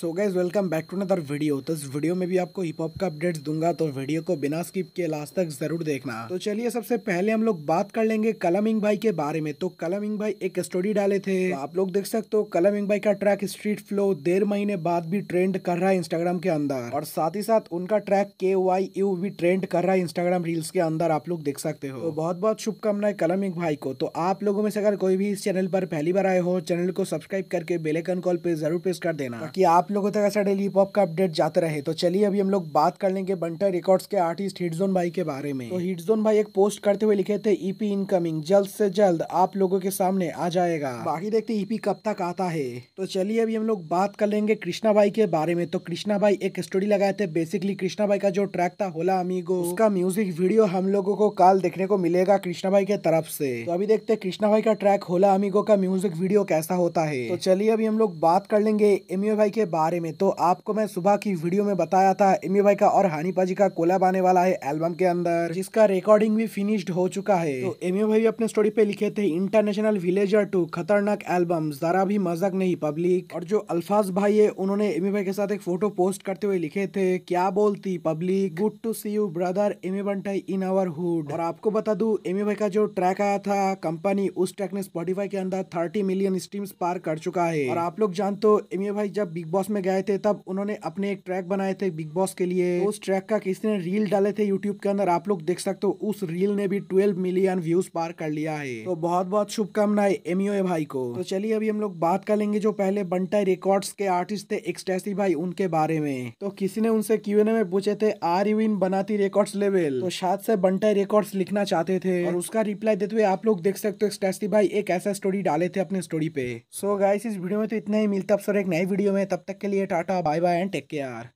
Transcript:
so guys welcome back to another video तो इस video में भी आपको हिप हॉप का अपडेट्स दूंगा तो वीडियो को बिना स्किप के लास्ट तक जरूर देखना तो चलिए सबसे पहले हम लोग बात कर लेंगे कलम इंग भाई के बारे में तो कलम इंग भाई एक स्टोरी डाले थे तो आप लोग देख सकते हो कलम इंग भाई का ट्रैक स्ट्रीट फ्लो देर महीने बाद भी ट्रेंड कर रहा है इंस्टाग्राम के अंदर और साथ ही साथ उनका ट्रैक के वाई यू भी ट्रेंड कर रहा है इंस्टाग्राम रील्स के अंदर आप लोग देख सकते हो तो बहुत बहुत शुभकामनाएं कलम इंग भाई को तो आप लोगों में से अगर कोई भी इस चैनल पर पहली बार आए हो चैनल को सब्सक्राइब करके बेलेकन कॉल पे जरूर प्रेस कर देना की आप आप लोगों तक ऐसा डेली हिप हॉप का अपडेट जाता रहे तो चलिए अभी हम लोग बात कर लेंगे बंटर रिकॉर्ड्स के आर्टिस्ट हिटजोन भाई के बारे में तो हिटजोन भाई एक पोस्ट करते हुए लिखे थे ईपी e इनकमिंग जल्द से जल्द आप लोगों के सामने आ जाएगा बाकी देखते ईपी e कब तक आता है तो चलिए अभी हम लोग बात कर लेंगे कृष्णा भाई के बारे में तो कृष्णा भाई एक स्टोरी लगाए थे बेसिकली कृष्णा भाई का जो ट्रैक था होला अमीगो उसका म्यूजिक वीडियो हम लोगों को कल देखने को मिलेगा कृष्णा भाई के तरफ से तो अभी देखते कृष्णा भाई का ट्रैक होला अमीगो का म्यूजिक वीडियो कैसा होता है तो चलिए अभी हम लोग बात कर लेंगे एमयू भाई के बारे में तो आपको मैं सुबह की वीडियो में बताया था एमी भाई का और हानी पाजी का कोलैब आने वाला है एल्बम के अंदर जिसका रिकॉर्डिंग भी फिनिश्ड हो चुका है तो एमी भाई भी अपने स्टोरी पे लिखे थे इंटरनेशनल विलेजर टू खतरनाक एल्बम जरा भी मजाक नहीं पब्लिक और जो अल्फाज भाई है उन्होंने एम भाई के साथ एक फोटो पोस्ट करते हुए लिखे थे क्या बोलती public good to see you brother Emiway Bantai in our hood और आपको बता दू एमी भाई का जो ट्रैक आया था कंपनी उस ट्रैक ने स्पॉटीफाई के अंदर थर्टी मिलियन स्ट्रीम्स पार कर चुका है और आप लोग जानते हो एमी भाई जब बिग बॉस बॉस में गए थे तब उन्होंने अपने एक ट्रैक बनाए थे बिग बॉस के लिए उस ट्रैक का किसी ने रील डाले थे यूट्यूब के अंदर आप लोग देख सकते हो उस रील ने भी ट्वेल्व मिलियन व्यूज पार कर लिया है तो बहुत बहुत शुभकामनाएं एमओए भाई को तो चलिए अभी हम लोग बात कर लेंगे जो पहले बंटा रिकॉर्ड के आर्टिस्ट थे एक्सटेसी भाई उनके बारे में तो किसी ने उनसे क्यूएन में पूछे थे आर यू इन बनाती रिकॉर्ड लेवल तो शायद से बंटा रिकॉर्ड लिखना चाहते थे और उसका रिप्लाई देते हुए आप लोग देख सकते हो एक्सटेसी भाई एक ऐसा स्टोरी डाले थे अपने स्टोरी पे सो so गाइस इस वीडियो में तो इतना ही मिलता है सर एक नई वीडियो में तब तक तक के लिए tata bye bye and take care